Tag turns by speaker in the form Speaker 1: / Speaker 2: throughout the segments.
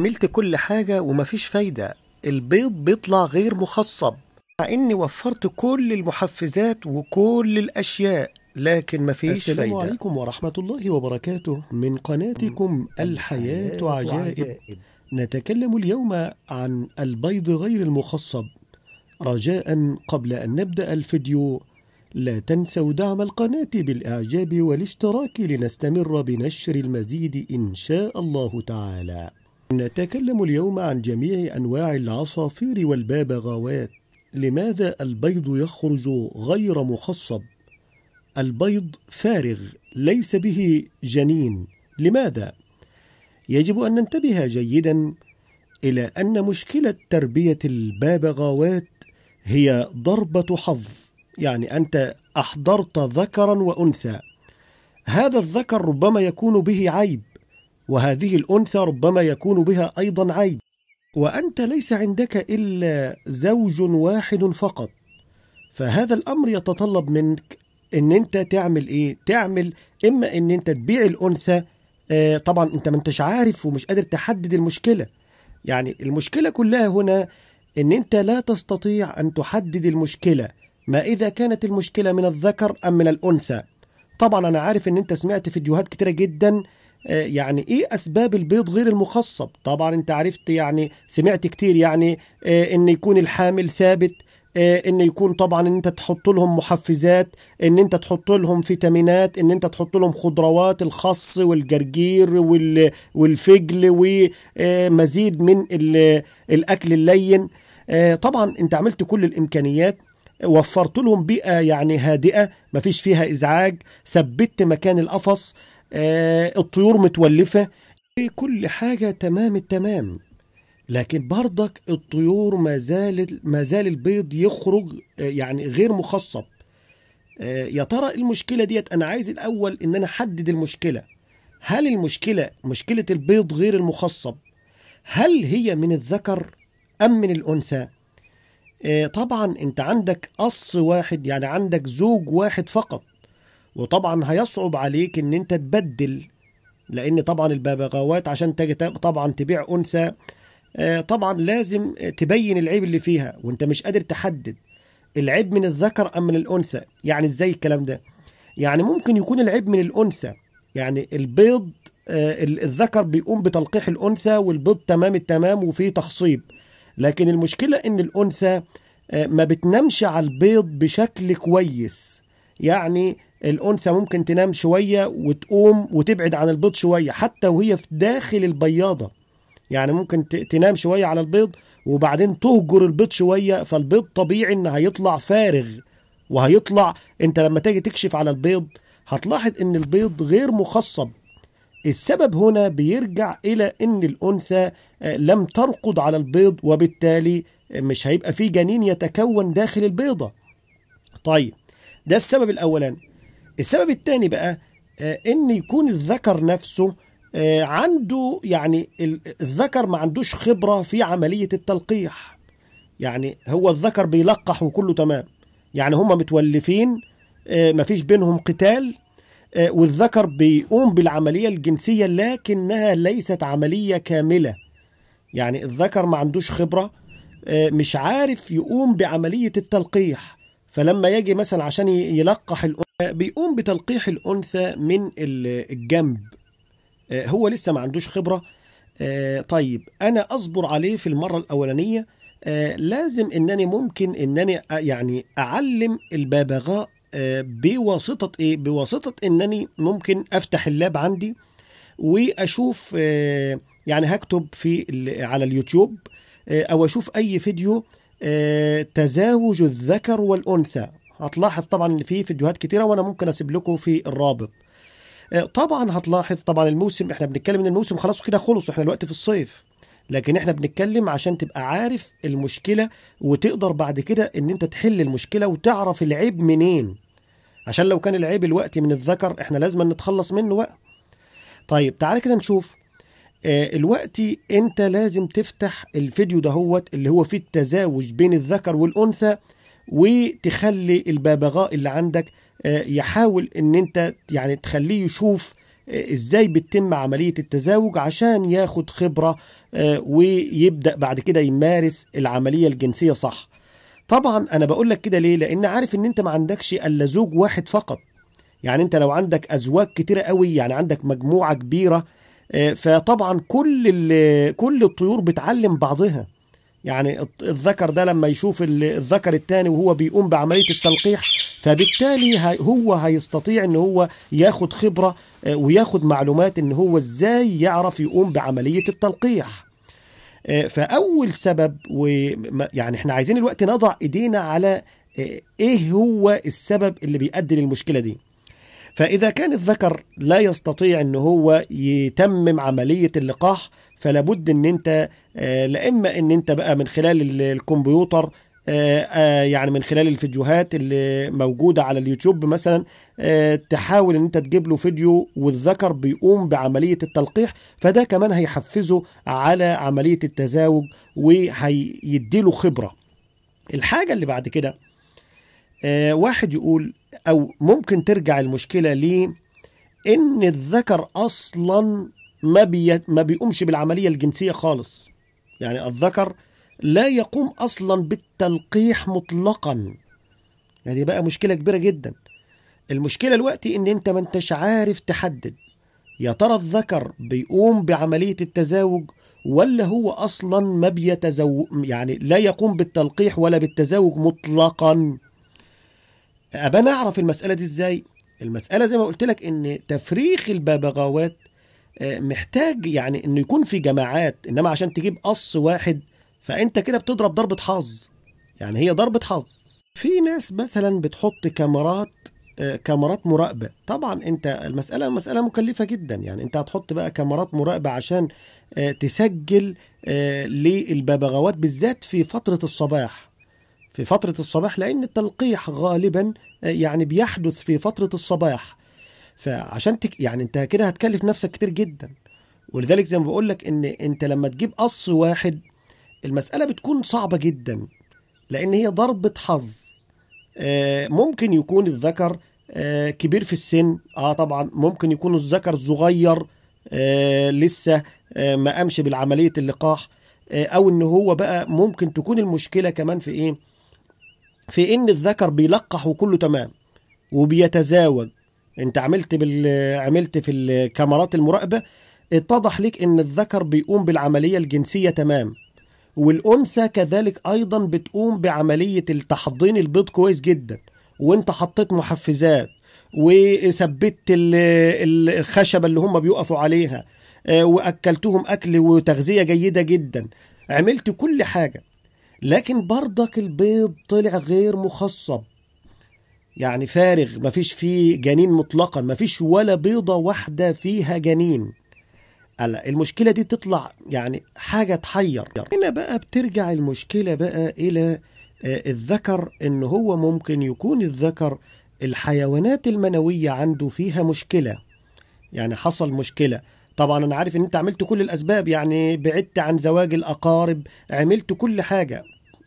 Speaker 1: عملت كل حاجة ومفيش فايدة البيض بيطلع غير مخصب مع اني وفرت كل المحفزات وكل الاشياء لكن مفيش السلام فايدة السلام عليكم ورحمة الله وبركاته من قناتكم الحياة عجائب نتكلم اليوم عن البيض غير المخصب رجاء قبل أن نبدأ الفيديو لا تنسوا دعم القناة بالإعجاب والاشتراك لنستمر بنشر المزيد إن شاء الله تعالى نتكلم اليوم عن جميع أنواع العصافير والبابغاوات لماذا البيض يخرج غير مخصب؟ البيض فارغ ليس به جنين لماذا؟ يجب أن ننتبه جيدا إلى أن مشكلة تربية البابغاوات هي ضربة حظ يعني أنت أحضرت ذكرا وأنثى هذا الذكر ربما يكون به عيب وهذه الانثى ربما يكون بها ايضا عيب وانت ليس عندك الا زوج واحد فقط فهذا الامر يتطلب منك ان انت تعمل ايه تعمل اما ان انت تبيع الانثى آه طبعا انت ما انتش عارف ومش قادر تحدد المشكله يعني المشكله كلها هنا ان انت لا تستطيع ان تحدد المشكله ما اذا كانت المشكله من الذكر ام من الانثى طبعا انا عارف ان انت سمعت فيديوهات كتيره جدا آه، يعني ايه اسباب البيض غير المخصب طبعا انت عرفت يعني سمعت كتير يعني آه، ان يكون الحامل ثابت آه، ان يكون طبعا ان انت تحط لهم محفزات ان انت تحط لهم فيتامينات ان انت تحط لهم خضروات الخص والجرجير والفجل ومزيد من الاكل اللين طبعا انت عملت كل الامكانيات وفرت لهم بيئه يعني هادئه مفيش فيها ازعاج ثبت مكان القفص آه، الطيور متولفة كل حاجة تمام التمام لكن برضك الطيور ما زال ما زال البيض يخرج آه، يعني غير مخصب آه، يا ترى المشكلة ديت أنا عايز الأول إن أنا أحدد المشكلة هل المشكلة مشكلة البيض غير المخصب هل هي من الذكر أم من الأنثى؟ طبعا أنت عندك قص واحد يعني عندك زوج واحد فقط وطبعا هيصعب عليك ان انت تبدل لان طبعا الببغاوات عشان تجي طبعا تبيع انثى آه، طبعا لازم تبين العيب اللي فيها وانت مش قادر تحدد العيب من الذكر ام من الانثى يعني ازاي الكلام ده يعني ممكن يكون العيب من الانثى يعني البيض آه، الذكر بيقوم بتلقيح الانثى والبيض تمام التمام وفي تخصيب لكن المشكله ان الانثى آه، ما بتنامش على البيض بشكل كويس يعني الانثى ممكن تنام شويه وتقوم وتبعد عن البيض شويه حتى وهي في داخل البياضه يعني ممكن تنام شويه على البيض وبعدين تهجر البيض شويه فالبيض طبيعي ان هيطلع فارغ وهيطلع انت لما تيجي تكشف على البيض هتلاحظ ان البيض غير مخصب السبب هنا بيرجع الى ان الانثى آه، لم ترقد على البيض وبالتالي مش هيبقى في جنين يتكون داخل البيضه طيب ده السبب الاولاني السبب الثاني بقى آه، ان يكون الذكر نفسه آه، عنده يعني الذكر ما عندوش خبرة في عملية التلقيح يعني هو الذكر بيلقح وكله تمام يعني هم متولفين آه، مفيش بينهم قتال والذكر بيقوم بالعملية الجنسية لكنها ليست عملية كاملة يعني الذكر ما عندوش خبرة مش عارف يقوم بعملية التلقيح فلما يجي مثلا عشان يلقح الأم بيقوم بتلقيح الأنثى من الجنب آه، هو لسه ما عندوش خبرة آه، طيب أنا أصبر عليه في المرة الأولانية آه، لازم أنني ممكن أنني يعني أعلم الببغاء بواسطة إيه؟ بواسطة أنني ممكن أفتح اللاب عندي وأشوف يعني هكتب في على اليوتيوب أو أشوف أي فيديو تزاوج الذكر والأنثى هتلاحظ طبعا ان في فيديوهات كتيره وانا ممكن اسيب لكم في الرابط آه، طبعا هتلاحظ طبعا الموسم احنا بنتكلم ان الموسم خلاص كده خلص احنا دلوقتي في الصيف لكن احنا بنتكلم عشان تبقى عارف المشكله وتقدر بعد كده ان انت تحل المشكله وتعرف العيب منين عشان لو كان العيب الوقت من الذكر احنا لازم نتخلص منه بقى طيب تعالى كده نشوف آه الوقت انت لازم تفتح الفيديو دهوت اللي هو فيه التزاوج بين الذكر والانثى وتخلي الببغاء اللي عندك آه، يحاول ان انت يعني تخليه يشوف آه، ازاي بتتم عملية التزاوج عشان ياخد خبرة آه، ويبدأ بعد كده يمارس العملية الجنسية صح طبعا انا بقول لك كده ليه لان عارف ان انت ما عندكش الا زوج واحد فقط يعني انت لو عندك ازواج كتيرة قوي يعني عندك مجموعة كبيرة فطبعا كل كل الطيور بتعلم بعضها يعني الذكر ده لما يشوف الذكر الثاني وهو بيقوم بعملية التلقيح فبالتالي هو هيستطيع ان هو ياخد خبرة آه، وياخد معلومات ان هو ازاي يعرف يقوم بعملية التلقيح آه، فأول سبب ويعني احنا عايزين الوقت نضع ايدينا على آه، ايه هو السبب اللي بيؤدي للمشكلة دي فإذا كان الذكر لا يستطيع ان هو يتمم عملية اللقاح فلا بد ان انت آه، لا اما ان انت بقى من خلال الكمبيوتر آه، آه، يعني من خلال الفيديوهات اللي موجودة على اليوتيوب مثلا تحاول ان انت تجيب له فيديو والذكر بيقوم بعملية التلقيح فده كمان هيحفزه على عملية التزاوج له خبرة الحاجة اللي بعد كده واحد يقول او ممكن ترجع المشكلة ليه ان الذكر اصلا ما بي ما بيقومش بالعمليه الجنسيه خالص يعني الذكر لا يقوم اصلا بالتلقيح مطلقا يعني بقى مشكله كبيره جدا المشكله دلوقتي ان انت ما انتش عارف تحدد يا ترى الذكر بيقوم بعمليه التزاوج ولا هو اصلا ما بيتزوج يعني لا يقوم بالتلقيح ولا بالتزاوج مطلقا ابى نعرف المساله دي ازاي المساله زي ما قلت لك ان تفريخ الببغاوات آه، محتاج يعني انه يكون في جماعات انما عشان تجيب قص واحد فانت كده بتضرب ضربه حظ يعني هي ضربه حظ في ناس مثلا بتحط كاميرات آه، كاميرات مراقبه طبعا انت المساله مساله مكلفه جدا يعني انت هتحط بقى كاميرات مراقبه عشان آه، تسجل للببغاوات بالذات في فتره الصباح في فتره الصباح لان التلقيح غالبا يعني بيحدث في فتره الصباح فعشان تك يعني انت كده هتكلف نفسك كتير جدا ولذلك زي ما بقول لك ان انت لما تجيب قص واحد المساله بتكون صعبه جدا لان هي ضربه حظ آه، ممكن يكون الذكر آه، كبير في السن اه طبعا ممكن يكون الذكر صغير آه، لسه ما قامش بالعمليه اللقاح او ان هو بقى ممكن تكون المشكله كمان في ايه في ان الذكر بيلقح وكله تمام وبيتزاوج انت عملت بال... عملت في الكاميرات المراقبه اتضح لك ان الذكر بيقوم بالعمليه الجنسيه تمام والانثى كذلك ايضا بتقوم بعمليه التحضين البيض كويس جدا وانت حطيت محفزات وثبت الخشبه اللي هم بيقفوا عليها آه، واكلتهم اكل وتغذيه جيده جدا عملت كل حاجه لكن برضك البيض طلع غير مخصب يعني فارغ مفيش فيه جنين مطلقا مفيش ولا بيضة واحدة فيها جنين المشكلة دي تطلع يعني حاجة تحير هنا بقى بترجع المشكلة بقى إلى آه، الذكر إن هو ممكن يكون الذكر الحيوانات المنوية عنده فيها مشكلة يعني حصل مشكلة طبعا أنا عارف إن أنت عملت كل الأسباب يعني بعدت عن زواج الأقارب عملت كل حاجة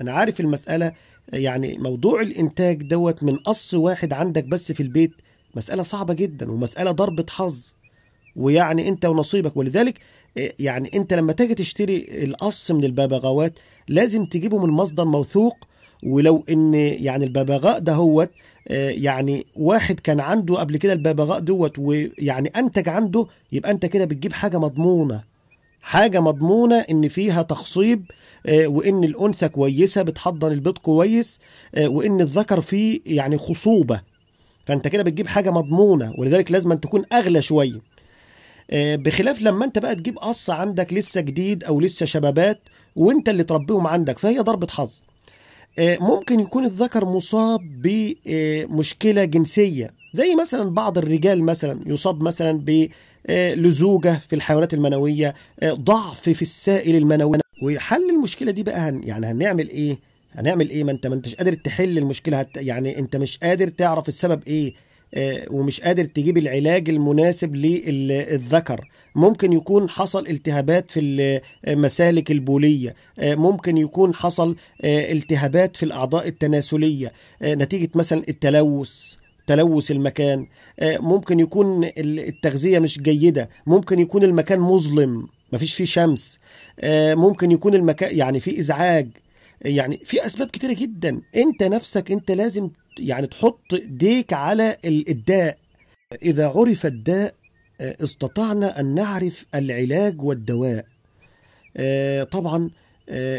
Speaker 1: أنا عارف المسألة يعني موضوع الانتاج دوت من قص واحد عندك بس في البيت مسألة صعبة جدا ومسألة ضربة حظ ويعني انت ونصيبك ولذلك آه، يعني انت لما تيجي تشتري القص من الببغاوات لازم تجيبه من مصدر موثوق ولو ان يعني الببغاء دهوت آه، يعني واحد كان عنده قبل كده الببغاء دوت ويعني انتج عنده يبقى انت كده بتجيب حاجه مضمونه حاجه مضمونه ان فيها تخصيب آه، وان الانثى كويسه بتحضن البيض كويس آه، وان الذكر فيه يعني خصوبه فانت كده بتجيب حاجه مضمونه ولذلك لازم أن تكون اغلى شويه آه، بخلاف لما انت بقى تجيب قص عندك لسه جديد او لسه شبابات وانت اللي تربيهم عندك فهي ضربه حظ ممكن يكون الذكر مصاب بمشكله جنسيه زي مثلا بعض الرجال مثلا يصاب مثلا ب آه، لزوجة في الحيوانات المنوية آه، ضعف في السائل المنوي وحل المشكلة دي بقى هن يعني هنعمل ايه هنعمل ايه ما انت ما انتش قادر تحل المشكلة هت يعني انت مش قادر تعرف السبب ايه آه، ومش قادر تجيب العلاج المناسب للذكر ممكن يكون حصل التهابات في المسالك البولية ممكن يكون حصل التهابات في الأعضاء التناسلية نتيجة مثلا التلوث تلوث المكان آه، ممكن يكون التغذية مش جيدة ممكن يكون المكان مظلم مفيش فيه شمس آه، ممكن يكون المكان يعني فيه إزعاج يعني في أسباب كتيرة جدا أنت نفسك أنت لازم يعني تحط إيديك على الداء إذا عرف الداء آه، استطعنا أن نعرف العلاج والدواء طبعا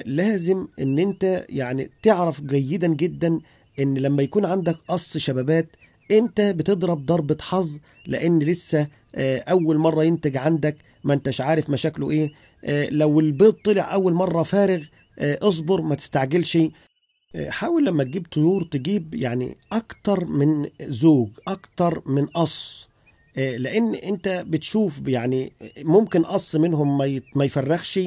Speaker 1: لازم أن أنت يعني تعرف جيدا جدا ان لما يكون عندك قص شبابات انت بتضرب ضربة حظ لان لسه آه، اول مرة ينتج عندك ما انتش عارف مشاكله ايه آه، لو البيض طلع اول مرة فارغ آه، اصبر ما تستعجلش حاول لما تجيب طيور تجيب يعني اكتر من زوج اكتر من قص لان انت بتشوف يعني ممكن قص منهم ما يفرخش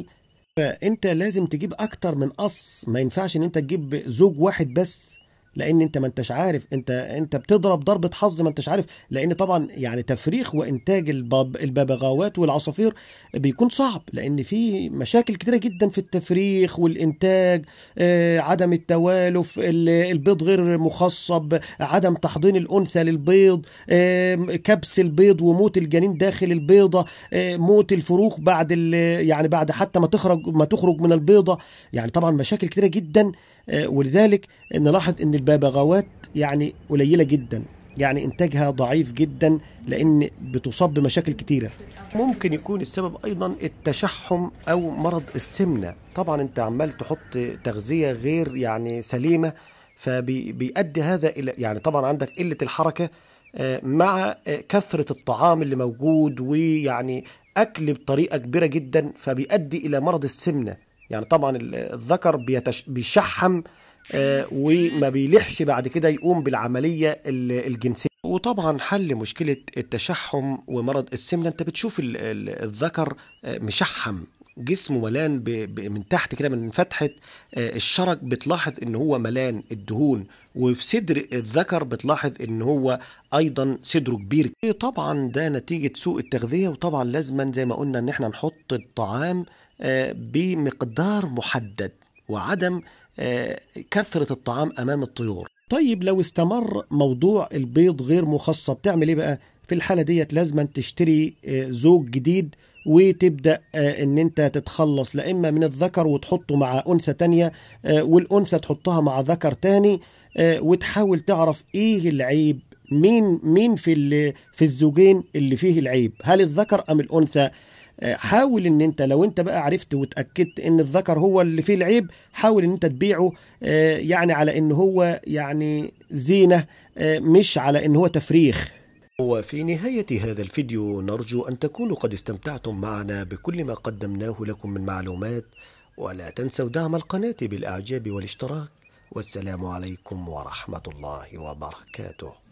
Speaker 1: فانت لازم تجيب اكتر من قص ما ينفعش ان انت تجيب زوج واحد بس لان انت ما انتش عارف انت انت بتضرب ضربه حظ ما انتش عارف لان طبعا يعني تفريخ وانتاج الباب الببغاوات والعصافير بيكون صعب لان في مشاكل كتيره جدا في التفريخ والانتاج آه عدم التوالف البيض غير مخصب عدم تحضين الانثى للبيض آه كبس البيض وموت الجنين داخل البيضه آه موت الفروخ بعد يعني بعد حتى ما تخرج ما تخرج من البيضه يعني طبعا مشاكل كتيره جدا آه، ولذلك نلاحظ ان الببغاوات يعني قليله جدا يعني انتاجها ضعيف جدا لان بتصاب بمشاكل كتيره ممكن يكون السبب ايضا التشحم او مرض السمنه طبعا انت عمال تحط تغذيه غير يعني سليمه فبيؤدي هذا الى يعني طبعا عندك قله الحركه آه، مع آه، كثره الطعام اللي موجود ويعني اكل بطريقه كبيره جدا فبيؤدي الى مرض السمنه يعني طبعا الذكر بيتش بيشحم آه، وما بيلحش بعد كده يقوم بالعملية الجنسية وطبعا حل مشكلة التشحم ومرض السمنة انت بتشوف الذكر آه، مشحم جسمه ملان ب... من تحت كده من فتحة آه، الشرج بتلاحظ ان هو ملان الدهون وفي صدر الذكر بتلاحظ ان هو ايضا صدره كبير طبعا ده نتيجة سوء التغذية وطبعا لازما زي ما قلنا ان احنا نحط الطعام آه، بمقدار محدد وعدم آه، كثرة الطعام أمام الطيور طيب لو استمر موضوع البيض غير مخصب تعمل ايه بقى في الحالة ديت لازم تشتري آه، زوج جديد وتبدأ ان انت تتخلص لا اما من الذكر وتحطه مع انثى تانية والانثى تحطها مع ذكر تاني وتحاول تعرف ايه العيب مين مين في في الزوجين اللي فيه العيب هل الذكر ام الانثى آه، حاول ان انت لو انت بقى عرفت وتاكدت ان الذكر هو اللي فيه العيب حاول ان انت تبيعه آه، يعني على ان هو يعني زينه آه، مش على ان هو تفريخ وفي نهاية هذا الفيديو نرجو أن تكونوا قد استمتعتم معنا بكل ما قدمناه لكم من معلومات ولا تنسوا دعم القناة بالإعجاب والاشتراك والسلام عليكم ورحمة الله وبركاته